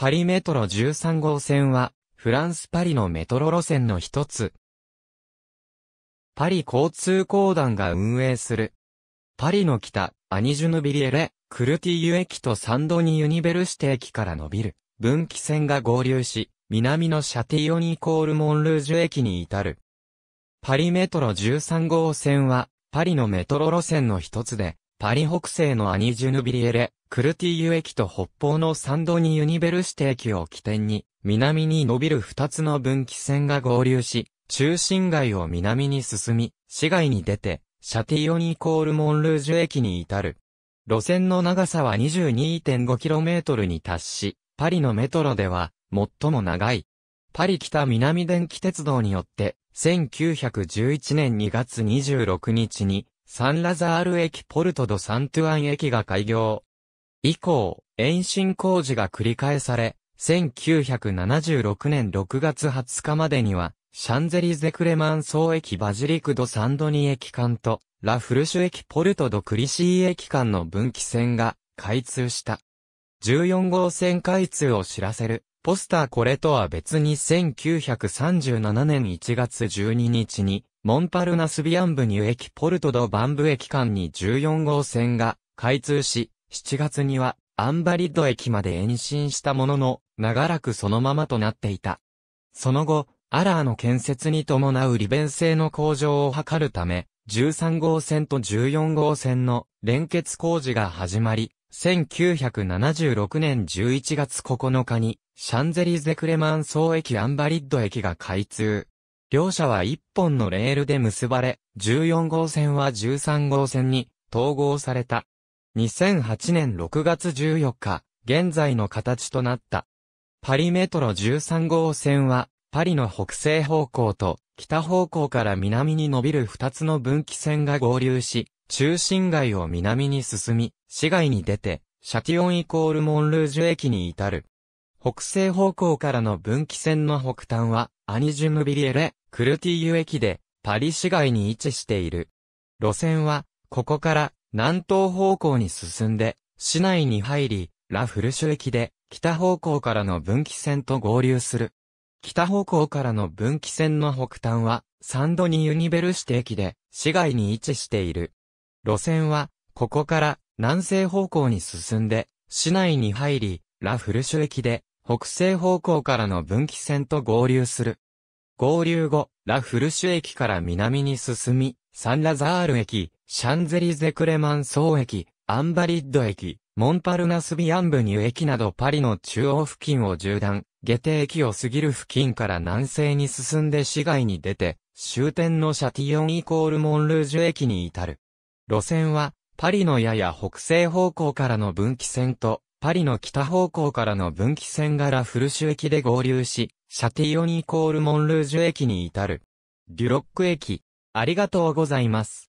パリメトロ13号線は、フランスパリのメトロ路線の一つ。パリ交通公団が運営する。パリの北、アニジュヌビリエレ、クルティユ駅とサンドニユニベルシテ駅から伸びる、分岐線が合流し、南のシャティオニコールモンルージュ駅に至る。パリメトロ13号線は、パリのメトロ路線の一つで、パリ北西のアニジュヌビリエレ、クルティーユ駅と北方のサンドニユニベルシテ駅を起点に、南に伸びる二つの分岐線が合流し、中心街を南に進み、市街に出て、シャティオニコールモンルージュ駅に至る。路線の長さは 22.5km に達し、パリのメトロでは最も長い。パリ北南電気鉄道によって、1911年2月26日に、サンラザール駅ポルトドサントゥアン駅が開業。以降、延伸工事が繰り返され、1976年6月20日までには、シャンゼリゼクレマンソー駅バジリクドサンドニ駅間と、ラフルシュ駅ポルトドクリシー駅間の分岐線が開通した。14号線開通を知らせる。ポスターこれとは別に1937年1月12日に、モンパルナスビアンブニュ駅ポルトドバンブ駅間に14号線が開通し、7月にはアンバリッド駅まで延伸したものの、長らくそのままとなっていた。その後、アラーの建設に伴う利便性の向上を図るため、13号線と14号線の連結工事が始まり、1976年11月9日に、シャンゼリゼクレマン総駅アンバリッド駅が開通。両者は1本のレールで結ばれ、14号線は13号線に統合された。2008年6月14日、現在の形となった。パリメトロ13号線は、パリの北西方向と北方向から南に伸びる2つの分岐線が合流し、中心街を南に進み、市街に出て、シャティオンイコールモンルージュ駅に至る。北西方向からの分岐線の北端は、アニジュムビリエレ、クルティーユ駅で、パリ市街に位置している。路線は、ここから、南東方向に進んで、市内に入り、ラフルシュ駅で、北方向からの分岐線と合流する。北方向からの分岐線の北端は、サンドニユニベルシテ駅で、市外に位置している。路線は、ここから南西方向に進んで、市内に入り、ラフルシュ駅で、北西方向からの分岐線と合流する。合流後、ラフルシュ駅から南に進み、サンラザール駅、シャンゼリゼ・クレマンソー駅、アンバリッド駅、モンパルナス・ビアンブニュ駅などパリの中央付近を縦断、下定駅を過ぎる付近から南西に進んで市街に出て、終点のシャティオンイコールモンルージュ駅に至る。路線は、パリのやや北西方向からの分岐線と、パリの北方向からの分岐線がラフルシュ駅で合流し、シャティオンイコールモンルージュ駅に至る。デュロック駅、ありがとうございます。